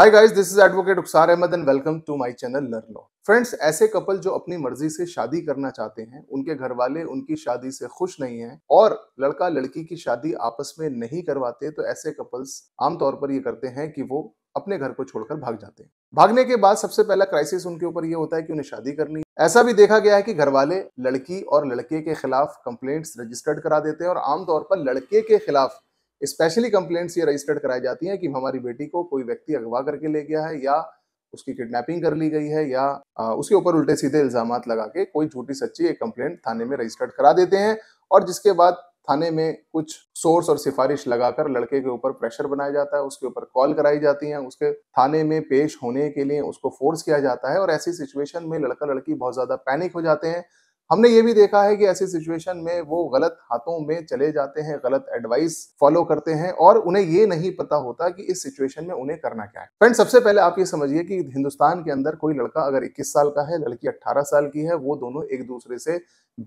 hi guys this is advocate Uksar Ahmad and welcome to my channel learn law friends ऐसे couple जो अपनी मर्जी से शादी करना चाहते हैं उनके घर वाले उनकी शादी से खुश नहीं हैं और लड़का लड़की की शादी आपस में नहीं करवाते तो ऐसे कपल्स आमतौर पर ये करते हैं कि वो अपने घर को छोड़कर भाग जाते हैं भागने के बाद सबसे पहला क्राइसिस उनके ऊपर ये होता है कि उन्हें शादी करनी है ऐसा भी देखा गया है कि घरवाले लड़की और लड़के के खिलाफ कंप्लेंट्स रजिस्टर्ड करा देते हैं और आमतौर पर लड़के के खिलाफ स्पेशली कंप्लेंट्स ये रजिस्टर्ड कराई जाती हैं कि हमारी बेटी को कोई व्यक्ति अगवा करके ले गया है या उसकी किडनैपिंग कर ली गई है या आ, उसके ऊपर उल्टे सीधे इल्जाम लगा के कोई झूठी सच्ची एक कंप्लेंट थाने में रजिस्टर्ड करा देते हैं और जिसके बाद थाने में कुछ सोर्स और सिफारिश लगाकर लड़के के ऊपर प्रेशर बनाया जाता है उसके ऊपर कॉल कराई जाती है उसके थाने में पेश होने के लिए उसको फोर्स किया जाता है और ऐसी सिचुएशन में लड़का लड़की बहुत ज़्यादा पैनिक हो जाते हैं हमने ये भी देखा है कि ऐसी सिचुएशन में वो गलत हाथों में चले जाते हैं गलत एडवाइस फॉलो करते हैं और उन्हें ये नहीं पता होता कि इस सिचुएशन में उन्हें करना क्या है फ्रेंड सबसे पहले आप ये समझिए कि हिंदुस्तान के अंदर कोई लड़का अगर 21 साल का है लड़की 18 साल की है वो दोनों एक दूसरे से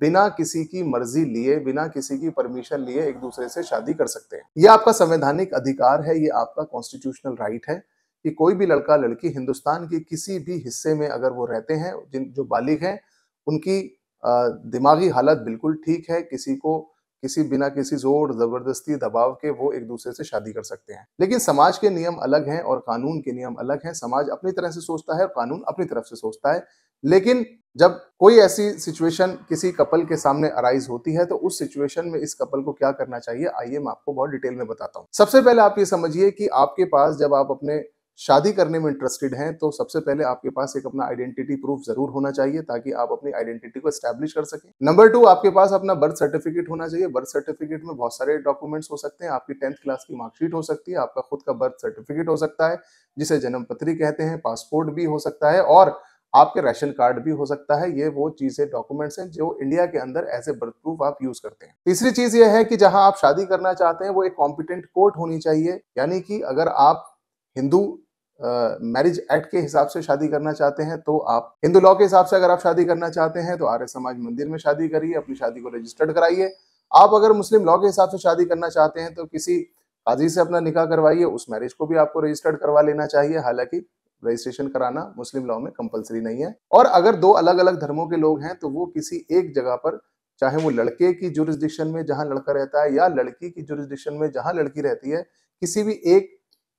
बिना किसी की मर्जी लिए बिना किसी की परमिशन लिए एक दूसरे से शादी कर सकते हैं ये आपका संवैधानिक अधिकार है ये आपका कॉन्स्टिट्यूशनल राइट है कि कोई भी लड़का लड़की हिंदुस्तान के किसी भी हिस्से में अगर वो रहते हैं जिन जो बालिग हैं उनकी दिमागी हालत बिल्कुल ठीक है किसी को किसी बिना किसी जोर जबरदस्ती दबाव के वो एक दूसरे से शादी कर सकते हैं लेकिन समाज के नियम अलग हैं और कानून के नियम अलग हैं समाज अपनी तरह से सोचता है और कानून अपनी तरफ से सोचता है लेकिन जब कोई ऐसी सिचुएशन किसी कपल के सामने अराइज होती है तो उस सिचुएशन में इस कपल को क्या करना चाहिए आइए मैं आपको बहुत डिटेल में बताता हूँ सबसे पहले आप ये समझिए कि आपके पास जब आप अपने शादी करने में इंटरेस्टेड हैं तो सबसे पहले आपके पास एक अपना आइडेंटिटी प्रूफ जरूर होना चाहिए ताकि आप अपनी आइडेंटिटी को स्टैब्लिश कर सकें नंबर टू आपके पास अपना बर्थ सर्टिफिकेट होना चाहिए बर्थ सर्टिफिकेट में बहुत सारे डॉक्यूमेंट्स हो सकते हैं आपकी टेंथ क्लास की मार्कशीट हो सकती है आपका खुद का बर्थ सर्टिफिकेट हो सकता है जिसे जन्म पत्री कहते हैं पासपोर्ट भी हो सकता है और आपके राशन कार्ड भी हो सकता है ये वो चीजें डॉक्यूमेंट्स हैं जो इंडिया के अंदर एज ए बर्थ प्रूफ आप यूज करते हैं तीसरी चीज ये है कि जहां आप शादी करना चाहते हैं वो एक कॉम्पिटेंट कोर्ट होनी चाहिए यानी कि अगर आप हिंदू मैरिज एक्ट के हिसाब से शादी करना चाहते हैं तो आप हिंदू लॉ के हिसाब से अगर आप शादी करना चाहते हैं तो आर्य समाज मंदिर में शादी करिए अपनी शादी को रजिस्टर्ड कराइए आप अगर मुस्लिम लॉ के हिसाब से शादी करना चाहते हैं तो किसी काजी से अपना निकाह करवाइए उस मैरिज को भी आपको रजिस्टर्ड करवा लेना चाहिए हालांकि रजिस्ट्रेशन कराना मुस्लिम लॉ में कंपलसरी नहीं है और अगर दो अलग अलग धर्मों के लोग हैं तो वो किसी एक जगह पर चाहे वो लड़के की जुरिस्डिक्शन में जहाँ लड़का रहता है या लड़की की जुरिस्डिक्शन में जहाँ लड़की रहती है किसी भी एक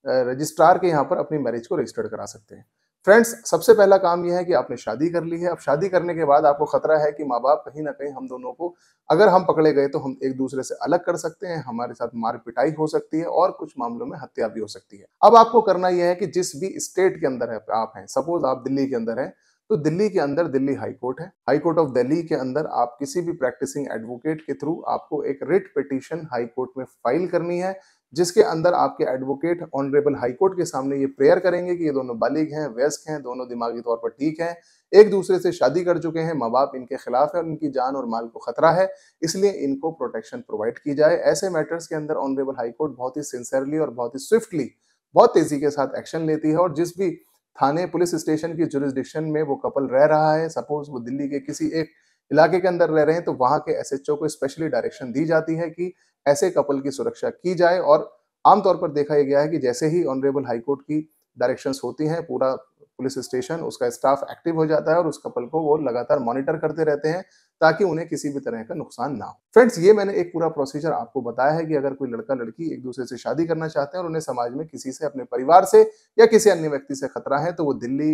रजिस्ट्रार के यहाँ पर अपनी मैरिज को रजिस्टर्ड करा सकते हैं फ्रेंड्स सबसे पहला काम यह है कि आपने शादी कर ली है अब शादी करने के बाद आपको खतरा है कि माँ बाप कहीं ना कहीं हम दोनों को अगर हम पकड़े गए तो हम एक दूसरे से अलग कर सकते हैं हमारे साथ मार पिटाई हो सकती है और कुछ मामलों में हत्या भी हो सकती है अब आपको करना यह है कि जिस भी स्टेट के अंदर है आप हैं सपोज आप दिल्ली के अंदर हैं तो दिल्ली के अंदर दिल्ली हाई कोर्ट है हाई कोर्ट ऑफ दिल्ली के अंदर आप किसी भी प्रैक्टिसिंग एडवोकेट के थ्रू आपको एक रिट पिटिशन हाई कोर्ट में फाइल करनी है जिसके अंदर आपके एडवोकेट ऑनरेबल हाई कोर्ट के सामने ये प्रेयर करेंगे कि ये दोनों बालिग हैं व्यस्क हैं दोनों दिमागी तौर पर ठीक हैं एक दूसरे से शादी कर चुके हैं माँ बाप इनके खिलाफ है और इनकी जान और माल को खतरा है इसलिए इनको प्रोटेक्शन प्रोवाइड की जाए ऐसे मैटर्स के अंदर ऑनरेबल हाईकोर्ट बहुत ही सिंसियरली और बहुत ही स्विफ्टली बहुत तेजी के साथ एक्शन लेती है और जिस भी थाने पुलिस स्टेशन की जुरिस्डिक्शन में वो कपल रह रहा है सपोज वो दिल्ली के किसी एक इलाके के अंदर रह रहे हैं तो वहाँ के एस को स्पेशली डायरेक्शन दी जाती है कि ऐसे कपल की सुरक्षा की जाए और आमतौर पर देखा गया है कि जैसे ही ऑनरेबल हाईकोर्ट की डायरेक्शंस होती हैं पूरा पुलिस स्टेशन उसका स्टाफ एक्टिव हो जाता है और उस कपल को वो लगातार मॉनिटर करते रहते हैं ताकि उन्हें किसी भी तरह का नुकसान ना हो फ्रेंड्स ये मैंने एक पूरा प्रोसीजर आपको बताया है कि अगर कोई लड़का लड़की एक दूसरे से शादी करना चाहते हैं और उन्हें समाज में किसी से अपने परिवार से या किसी अन्य व्यक्ति से खतरा है तो वो दिल्ली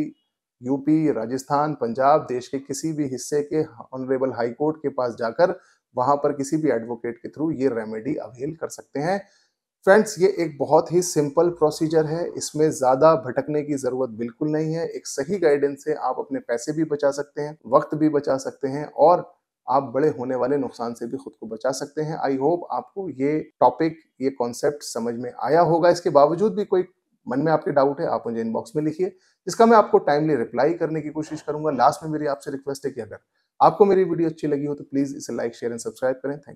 यूपी राजस्थान पंजाब देश के किसी भी हिस्से के ऑनरेबल हाईकोर्ट के पास जाकर वहां पर किसी भी एडवोकेट के थ्रू ये रेमेडी अवेल कर सकते हैं फ्रेंड्स ये एक बहुत ही सिंपल प्रोसीजर है इसमें ज़्यादा भटकने की ज़रूरत बिल्कुल नहीं है एक सही गाइडेंस से आप अपने पैसे भी बचा सकते हैं वक्त भी बचा सकते हैं और आप बड़े होने वाले नुकसान से भी खुद को बचा सकते हैं आई होप आपको ये टॉपिक ये कॉन्सेप्ट समझ में आया होगा इसके बावजूद भी कोई मन में आपके डाउट है आप मुझे इनबॉक्स में लिखिए जिसका मैं आपको टाइमली रिप्लाई करने की कोशिश करूंगा लास्ट में मेरी आपसे रिक्वेस्ट है कि अगर आपको मेरी वीडियो अच्छी लगी हो तो प्लीज़ इसे लाइक शेयर एंड सब्सक्राइब करें थैंक